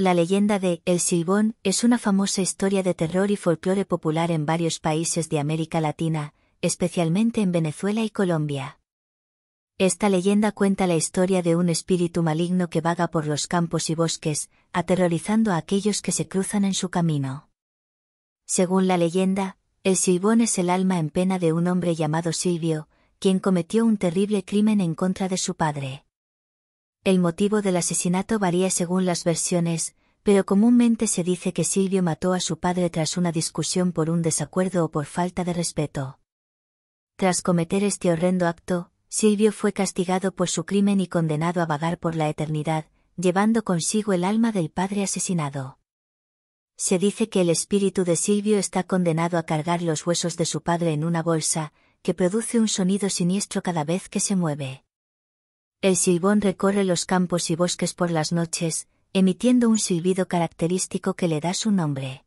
La leyenda de El Silbón es una famosa historia de terror y folclore popular en varios países de América Latina, especialmente en Venezuela y Colombia. Esta leyenda cuenta la historia de un espíritu maligno que vaga por los campos y bosques, aterrorizando a aquellos que se cruzan en su camino. Según la leyenda, el Silbón es el alma en pena de un hombre llamado Silvio, quien cometió un terrible crimen en contra de su padre. El motivo del asesinato varía según las versiones, pero comúnmente se dice que Silvio mató a su padre tras una discusión por un desacuerdo o por falta de respeto. Tras cometer este horrendo acto, Silvio fue castigado por su crimen y condenado a vagar por la eternidad, llevando consigo el alma del padre asesinado. Se dice que el espíritu de Silvio está condenado a cargar los huesos de su padre en una bolsa, que produce un sonido siniestro cada vez que se mueve. El silbón recorre los campos y bosques por las noches, emitiendo un silbido característico que le da su nombre.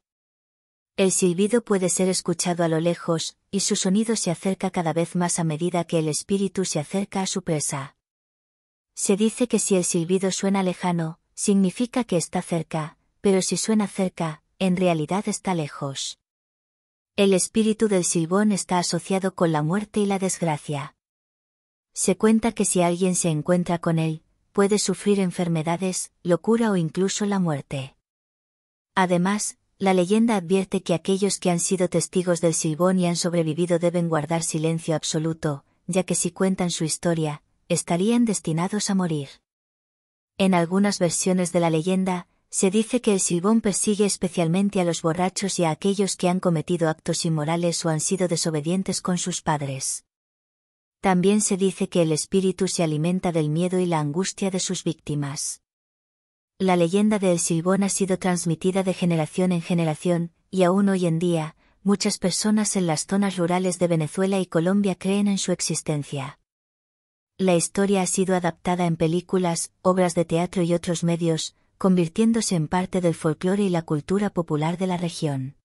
El silbido puede ser escuchado a lo lejos, y su sonido se acerca cada vez más a medida que el espíritu se acerca a su presa. Se dice que si el silbido suena lejano, significa que está cerca, pero si suena cerca, en realidad está lejos. El espíritu del silbón está asociado con la muerte y la desgracia. Se cuenta que si alguien se encuentra con él, puede sufrir enfermedades, locura o incluso la muerte. Además, la leyenda advierte que aquellos que han sido testigos del silbón y han sobrevivido deben guardar silencio absoluto, ya que si cuentan su historia, estarían destinados a morir. En algunas versiones de la leyenda, se dice que el silbón persigue especialmente a los borrachos y a aquellos que han cometido actos inmorales o han sido desobedientes con sus padres. También se dice que el espíritu se alimenta del miedo y la angustia de sus víctimas. La leyenda del Silbón ha sido transmitida de generación en generación, y aún hoy en día, muchas personas en las zonas rurales de Venezuela y Colombia creen en su existencia. La historia ha sido adaptada en películas, obras de teatro y otros medios, convirtiéndose en parte del folclore y la cultura popular de la región.